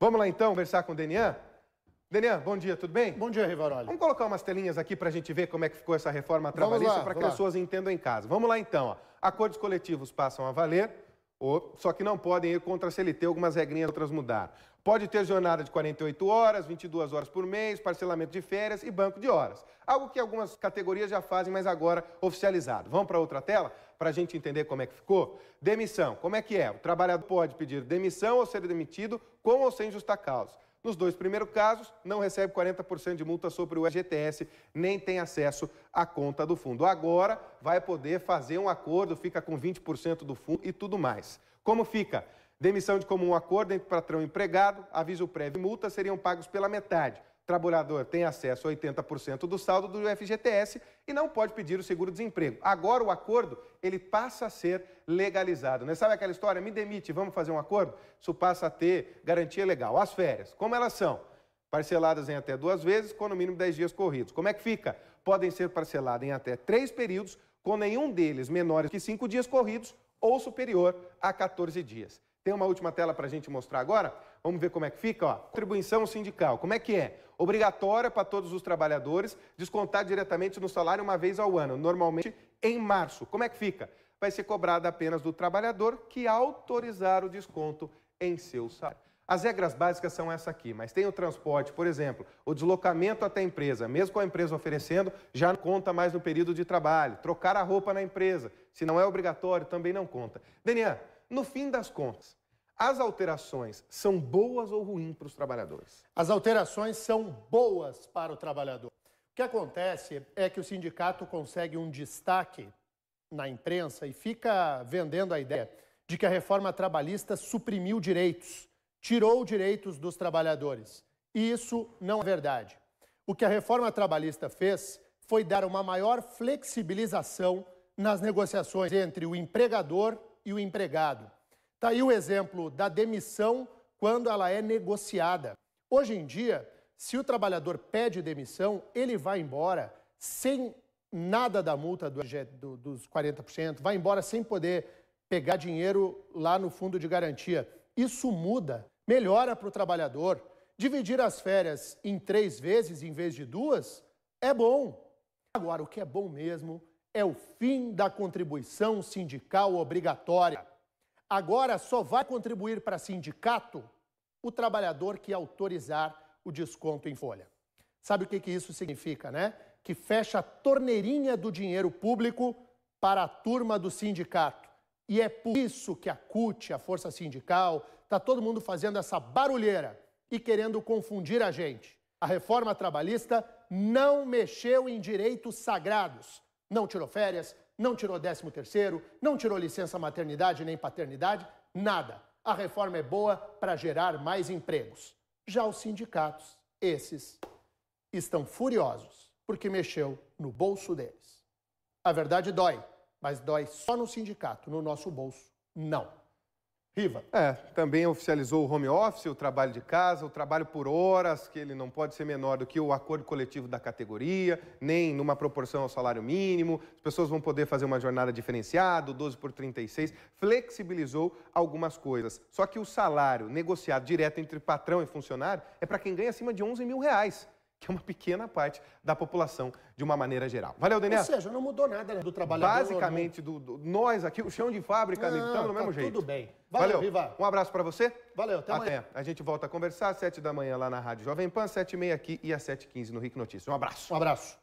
Vamos lá então conversar com o Denian? Denian, bom dia, tudo bem? Bom dia, Rivaroli. Vamos colocar umas telinhas aqui para a gente ver como é que ficou essa reforma trabalhista para que as pessoas entendam em casa. Vamos lá então. Ó. Acordos coletivos passam a valer só que não podem ir contra a CLT, algumas regrinhas outras mudar. Pode ter jornada de 48 horas, 22 horas por mês, parcelamento de férias e banco de horas. Algo que algumas categorias já fazem, mas agora oficializado. Vamos para outra tela para a gente entender como é que ficou? Demissão. Como é que é? O trabalhador pode pedir demissão ou ser demitido com ou sem justa causa. Nos dois primeiros casos, não recebe 40% de multa sobre o FGTS, nem tem acesso à conta do fundo. Agora vai poder fazer um acordo, fica com 20% do fundo e tudo mais. Como fica? Demissão de comum acordo entre patrão e empregado, aviso prévio e multa seriam pagos pela metade trabalhador tem acesso a 80% do saldo do FGTS e não pode pedir o seguro-desemprego. Agora o acordo, ele passa a ser legalizado. Né? Sabe aquela história, me demite, vamos fazer um acordo? Isso passa a ter garantia legal. As férias, como elas são? Parceladas em até duas vezes, com no mínimo 10 dias corridos. Como é que fica? Podem ser parceladas em até três períodos, com nenhum deles menores que cinco dias corridos ou superior a 14 dias. Tem uma última tela para a gente mostrar agora? Vamos ver como é que fica? Ó. Contribuição sindical. Como é que é? Obrigatória para todos os trabalhadores, descontar diretamente no salário uma vez ao ano, normalmente em março. Como é que fica? Vai ser cobrada apenas do trabalhador que autorizar o desconto em seu salário. As regras básicas são essa aqui, mas tem o transporte, por exemplo, o deslocamento até a empresa, mesmo com a empresa oferecendo, já não conta mais no período de trabalho. Trocar a roupa na empresa, se não é obrigatório, também não conta. Denian, no fim das contas, as alterações são boas ou ruins para os trabalhadores? As alterações são boas para o trabalhador. O que acontece é que o sindicato consegue um destaque na imprensa e fica vendendo a ideia de que a reforma trabalhista suprimiu direitos, tirou direitos dos trabalhadores. E isso não é verdade. O que a reforma trabalhista fez foi dar uma maior flexibilização nas negociações entre o empregador e o empregado. Está aí o exemplo da demissão quando ela é negociada. Hoje em dia, se o trabalhador pede demissão, ele vai embora sem nada da multa do, do, dos 40%, vai embora sem poder pegar dinheiro lá no fundo de garantia. Isso muda, melhora para o trabalhador. Dividir as férias em três vezes em vez de duas é bom. Agora, o que é bom mesmo é o fim da contribuição sindical obrigatória. Agora só vai contribuir para sindicato o trabalhador que autorizar o desconto em folha. Sabe o que, que isso significa, né? Que fecha a torneirinha do dinheiro público para a turma do sindicato. E é por isso que a CUT, a Força Sindical, está todo mundo fazendo essa barulheira e querendo confundir a gente. A reforma trabalhista não mexeu em direitos sagrados. Não tirou férias, não tirou 13 terceiro, não tirou licença maternidade nem paternidade, nada. A reforma é boa para gerar mais empregos. Já os sindicatos, esses, estão furiosos porque mexeu no bolso deles. A verdade dói, mas dói só no sindicato, no nosso bolso, não. Riva. É, também oficializou o home office, o trabalho de casa, o trabalho por horas, que ele não pode ser menor do que o acordo coletivo da categoria, nem numa proporção ao salário mínimo. As pessoas vão poder fazer uma jornada diferenciada, 12 por 36, flexibilizou algumas coisas. Só que o salário negociado direto entre patrão e funcionário é para quem ganha acima de 11 mil reais que é uma pequena parte da população de uma maneira geral. Valeu, Daniel? Ou seja, não mudou nada né? do trabalhador. Né? Basicamente, do, do, nós aqui, o chão de fábrica, não, estamos do tá mesmo jeito. Tudo bem. Valeu, Valeu. Viva. Um abraço para você. Valeu, até, até amanhã. A gente volta a conversar às 7 da manhã lá na Rádio Jovem Pan, 7 e meia aqui e às 7h15 no RIC Notícias. Um abraço. Um abraço.